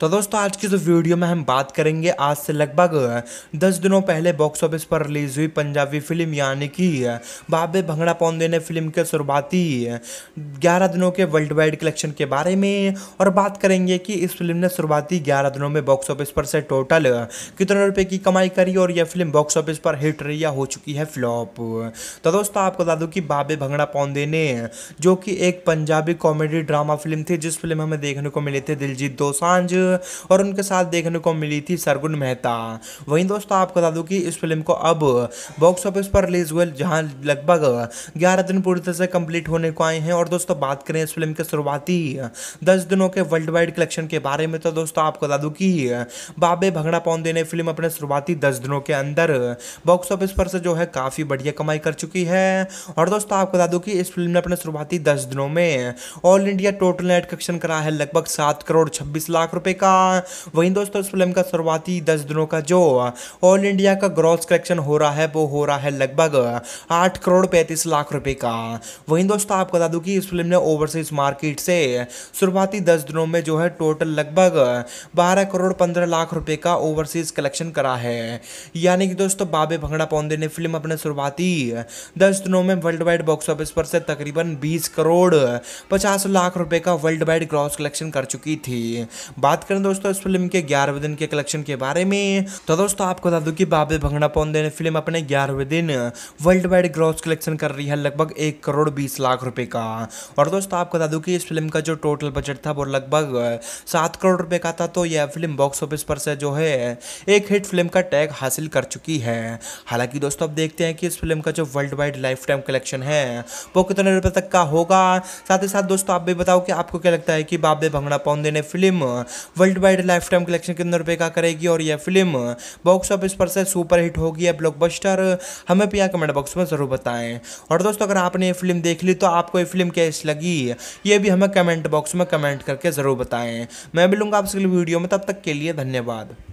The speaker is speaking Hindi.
तो दोस्तों आज की जो वीडियो में हम बात करेंगे आज से लगभग दस दिनों पहले बॉक्स ऑफिस पर रिलीज हुई पंजाबी फिल्म यानी कि बाबे भंगड़ा पौंदे ने फिल्म के शुरुआती ग्यारह दिनों के वर्ल्ड वाइड कलेक्शन के बारे में और बात करेंगे कि इस फिल्म ने शुरुआती ग्यारह दिनों में बॉक्स ऑफिस पर से टोटल कितने रुपये की कमाई करी और यह फिल्म बॉक्स ऑफिस पर हिट रही या हो चुकी है फ्लॉप तो दोस्तों आपको बता दूँ कि बाबे भंगड़ा पौंदे ने जो कि एक पंजाबी कॉमेडी ड्रामा फिल्म थी जिस फिल्म हमें देखने को मिले थे दिलजीत दोसांझ और उनके साथ देखने को मिली थी सरगुन मेहता वहीं दोस्तों आपको बता दूँ कि इस फिल्म को अब बॉक्स ऑफिस पर रिलीज हुए जहां लगभग ग्यारह दिन पूरी तरह से कंप्लीट होने को आए हैं और दोस्तों बात करें इस फिल्म के शुरुआती दस दिनों के वर्ल्ड वाइड कलेक्शन के बारे में तो दोस्तों आपको बता दूँ कि बाबे भंगड़ा पौंदे ने फिल्म अपने शुरुआती दस दिनों के अंदर बॉक्स ऑफिस पर से जो है काफ़ी बढ़िया कमाई कर चुकी है और दोस्तों आपको बता दूँ कि इस फिल्म ने अपने शुरुआती दस दिनों में all India total net collection करा है लगभग सात करोड़ छब्बीस लाख रुपए का वहीं दोस्तों इस फिल्म का शुरुआती दस दिनों का जो ऑल इंडिया का ग्रॉस कलेक्शन हो रहा है वो हो रहा है लगभग आठ करोड़ पैंतीस लाख रुपए का वहीं दोस्तों आपको बता दूं कि इस फिल्म ने ओवरसीज मार्केट से शुरुआती दस दिनों में जो है टोटल लगभग बारह करोड़ पंद्रह लाख रुपए का ओवरसीज कलेक्शन करा है यानी कि दोस्तों बाबे भंगड़ा पौधे ने फिल्म अपने शुरुआती दस दिनों में वर्ल्ड वाइड बॉक्स ऑफिस पर से तकरीबन बीस करोड़ पचास लाख रुपए का वर्ल्ड वाइड ग्रॉस कलेक्शन कर चुकी थी बात करें दोस्तों इस फिल्म के ग्यारहवें दिन के कलेक्शन के बारे में तो दोस्तों आपको बता दू की बाबे भंगड़ा पौधे ने फिल्म अपने ग्यारहवें दिन वर्ल्ड वाइड ग्रॉस कलेक्शन कर रही है लगभग एक करोड़ बीस लाख रुपए का और दोस्तों आपको बता दू की इस फिल्म का जो टोटल बजट था वो लगभग सात करोड़ रुपए का था तो यह फिल्म बॉक्स ऑफिस पर से जो है एक हिट फिल्म का टैग हासिल कर चुकी है हालांकि दोस्तों अब देखते हैं कि इस फिल्म का जो worldwide lifetime collection है वो कितने रुपए तक का होगा साथ ही साथ दोस्तों आप भी बताओ कि आपको क्या लगता है कि बाबे भंगड़ा पौधे ने film worldwide lifetime collection कितने रुपये का करेगी और यह फिल्म बॉक्स ऑफिस पर से सुपर हिट होगी या ब्लॉकबस्टर हमें भी यहाँ कमेंट बॉक्स में ज़रूर बताएं और दोस्तों अगर आपने ये फिल्म देख ली तो आपको ये फिल्म कैसी लगी ये भी हमें कमेंट बॉक्स में कमेंट करके ज़रूर बताएं मैं मिलूंगा आपसे वीडियो में तब तक के लिए धन्यवाद